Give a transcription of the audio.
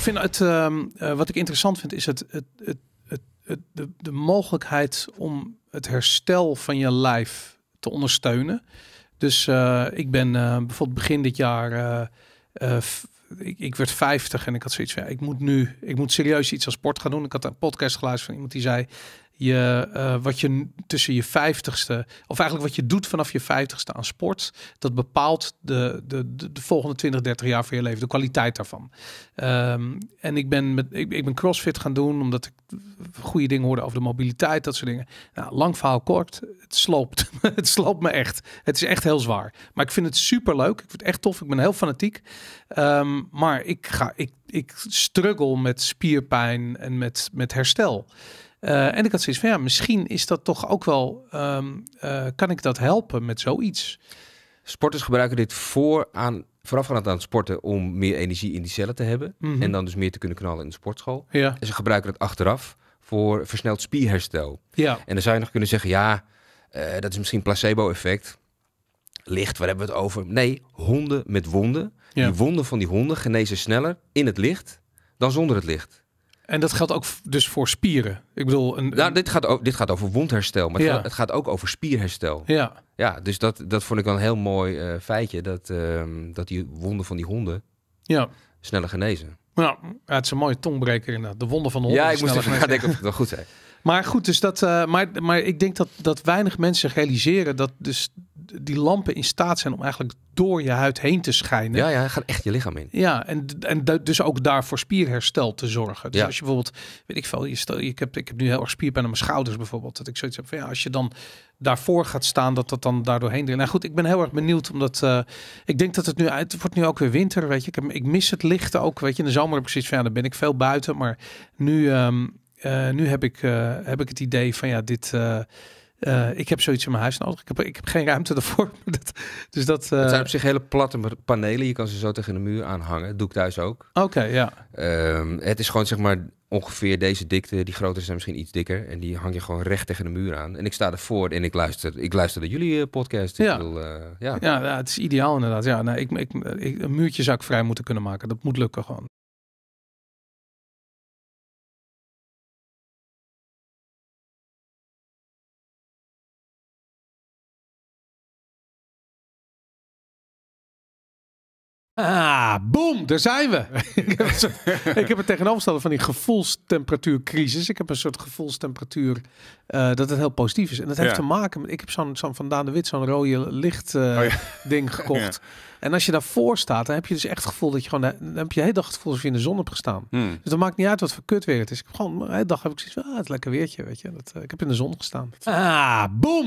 Ik vind het, ehm, eh, wat ik interessant vind, is het, het, het, het, de, de, mogelijkheid om het herstel van je lijf te ondersteunen. Dus eh, ik ben eh, bijvoorbeeld begin dit jaar, ik, ik, werd 50 en ik had zoiets van, ja, ik moet nu, ik moet serieus iets als sport gaan doen. Ik had een podcast geluisterd van iemand die zei, je, eh, wat je tussen je vijftigste, of eigenlijk wat je doet vanaf je vijftigste aan sport, dat bepaalt de, de, de, volgende 20, 30 jaar van je leven, de kwaliteit daarvan. Ehm, en ik ben, met, ik, ik ben CrossFit gaan doen omdat ik goede dingen hoorde over de mobiliteit, dat soort dingen. Nou, lang verhaal kort, het sloopt. het sloopt me echt. Het is echt heel zwaar. Maar ik vind het super leuk. Ik vind het echt tof. Ik ben heel fanatiek. Ehm, maar ik, ga, ik, ik struggle met spierpijn en met, met herstel. Eh, en ik had zoiets van, ja, misschien is dat toch ook wel, ehm, eh, kan ik dat helpen met zoiets? Sporters gebruiken dit voor aan, voorafgaand aan het sporten om meer energie in die cellen te hebben. Mhm. En dan dus meer te kunnen knallen in de sportschool. En ze gebruiken het achteraf voor versneld spierherstel. Ja. En dan zou je nog kunnen zeggen, ja, eh, dat is misschien placebo-effect. Licht, waar hebben we het over? Nee, honden met wonden. Die wonden van die honden genezen sneller in het licht dan zonder het licht. En dat geldt ook dus voor spieren. Ik bedoel, een, Nou, dit, gaat dit gaat over wondherstel, maar het, gaat, ook over spierherstel. Ja, ja dus dat, dat vond ik wel een heel mooi eh, feitje. Dat, ehm, dat die wonden van die honden ja. sneller genezen. Nou, ja, het is een mooie tongbreker inderdaad. De wonden van de honden. Ja, ik moest even nadenken of het wel goed zijn. Maar goed, dus dat, eh, maar, maar ik denk dat, dat weinig mensen realiseren dat dus die lampen in staat zijn om eigenlijk door je huid heen te schijnen. Ja, ja, gaat echt je lichaam in. Ja, en, en dus ook daar voor spierherstel te zorgen. Dus ja. als je bijvoorbeeld, weet ik veel, je stel, ik, heb, ik heb nu heel erg spierpijn aan mijn schouders bijvoorbeeld. Dat ik zoiets heb ja, als je dan daarvoor gaat staan, dat dat dan daardoor heen. Nou goed, ik ben heel erg benieuwd, omdat eh, ik denk dat het nu uit, het wordt nu ook weer winter, weet je. Ik, heb, ik mis het licht ook, weet je. In de zomer heb ik zoiets van ja, dan ben ik veel buiten. Maar nu, ehm, eh, nu heb, ik, eh, heb ik het idee van ja, dit eh, ik heb zoiets in mijn huis nodig. Ik heb, ik heb geen ruimte ervoor. dus dat, Het zijn eh, op zich hele platte panelen. Je kan ze zo tegen de muur aanhangen. Dat doe ik thuis ook. Oké, ja. Ehm, het is gewoon zeg maar ongeveer deze dikte. Die grotere zijn misschien iets dikker. En die hang je gewoon recht tegen de muur aan. En ik sta ervoor en ik luister, ik luister naar jullie eh, podcast. Ik ja. Wil, ja. ja. ja, het is ideaal inderdaad. Ja, nou, ik, ik, ik, een muurtje zou ik vrij moeten kunnen maken. Dat moet lukken gewoon. Ah, boom, daar zijn we. ik, heb ik het tegenovergestelde van die gevoelstemperatuurcrisis. Ik heb een soort gevoelstemperatuur uh, dat het heel positief is. En dat heeft te maken met, ik heb zo'n zo'n Van de Wit, zo'n rode licht eh, oh ding gekocht. En als je daarvoor staat, dan heb je dus echt het gevoel dat je gewoon, dan heb je de hele dag het gevoel alsof je in de zon hebt gestaan. Hmm. Dus dat maakt niet uit wat voor weer het is. Ik heb gewoon, de dag heb ik zoiets van, ah, het lekker weertje, weet je. Dat, eh, ik heb in de zon gestaan. Ah, boom,